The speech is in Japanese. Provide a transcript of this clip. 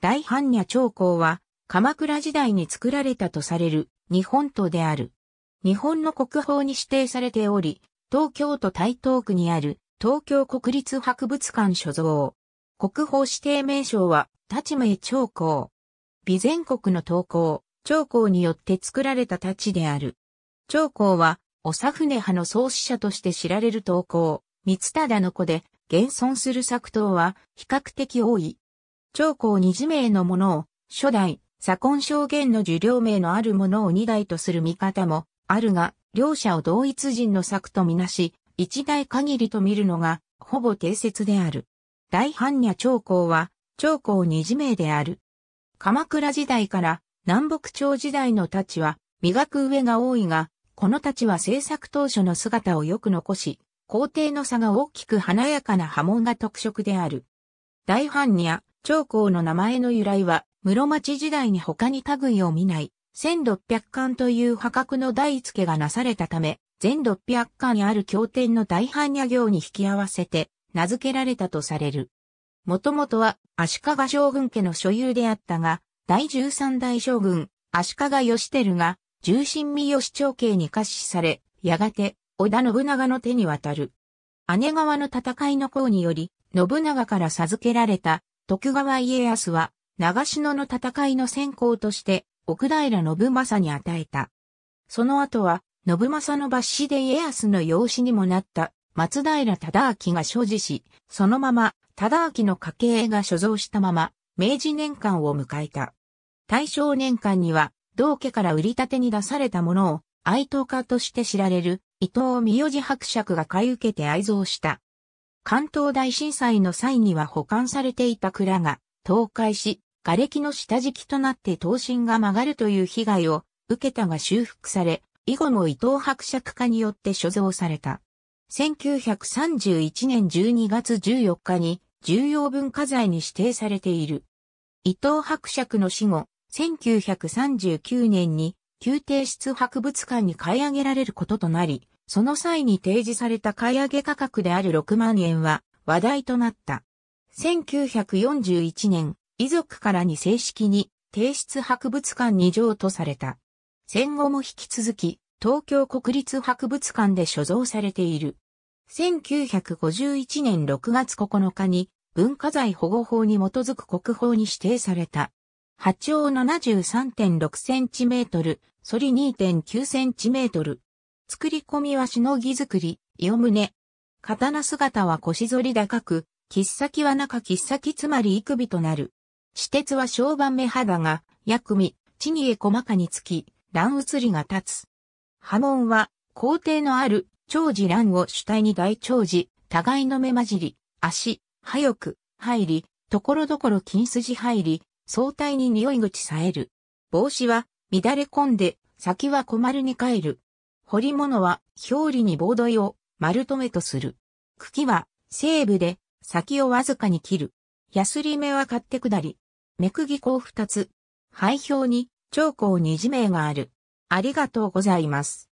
大般若長江は、鎌倉時代に作られたとされる日本刀である。日本の国宝に指定されており、東京都台東区にある東京国立博物館所蔵。国宝指定名称は、立命長江。備前国の刀工、長江によって作られた立ちである。長江は、長船派の創始者として知られる刀工、三忠の子で、現存する作刀は比較的多い。長江二次名のものを、初代、左近証言の受領名のあるものを二代とする見方も、あるが、両者を同一人の作とみなし、一代限りと見るのが、ほぼ定説である。大般若長江は、長江二次名である。鎌倉時代から南北朝時代の太刀は、磨く上が多いが、この太刀は制作当初の姿をよく残し、皇帝の差が大きく華やかな波紋が特色である。大般若、長江の名前の由来は、室町時代に他に類を見ない、1600巻という破格の一付がなされたため、全600巻ある経典の大般若行に引き合わせて、名付けられたとされる。もともとは足利将軍家の所有であったが、第13代将軍、足利義輝が、重臣三義長家に下賜され、やがて、織田信長の手に渡る。姉川の戦いの功により、信長から授けられた徳川家康は、長篠の戦いの先行として、奥平信正に与えた。その後は、信正の抜死で家康の養子にもなった松平忠明が所持し、そのまま忠明の家系が所蔵したまま、明治年間を迎えた。大正年間には、道家から売り立てに出されたものを愛党家として知られる伊藤三代寺伯爵が買い受けて愛蔵した。関東大震災の際には保管されていた蔵が倒壊し、瓦礫の下敷きとなって刀身が曲がるという被害を受けたが修復され、以後の伊藤伯爵家によって所蔵された。1931年12月14日に重要文化財に指定されている。伊藤伯爵の死後、1939年に宮廷室博物館に買い上げられることとなり、その際に提示された買い上げ価格である6万円は話題となった。1941年、遺族からに正式に帝室博物館に譲渡された。戦後も引き続き、東京国立博物館で所蔵されている。1951年6月9日に文化財保護法に基づく国宝に指定された。波長 73.6cm、反り 2.9cm。作り込みはしのぎ作り、イオム刀姿は腰反り高く、切っ先は中切っ先つまり幾尾となる。地鉄は小判目肌が、薬味、地にへ細かにつき、乱移りが立つ。波紋は、皇帝のある、長寺乱を主体に大長寺、互いの目混じり、足、早く、入り、ところどころ金筋入り、相対に匂い口さえる。帽子は乱れ込んで、先は小丸に帰る。彫り物は表裏に棒土を丸止めとする。茎は西部で先をわずかに切る。ヤスリ目は買って下り。目釘甲二つ。廃表に長江二字名がある。ありがとうございます。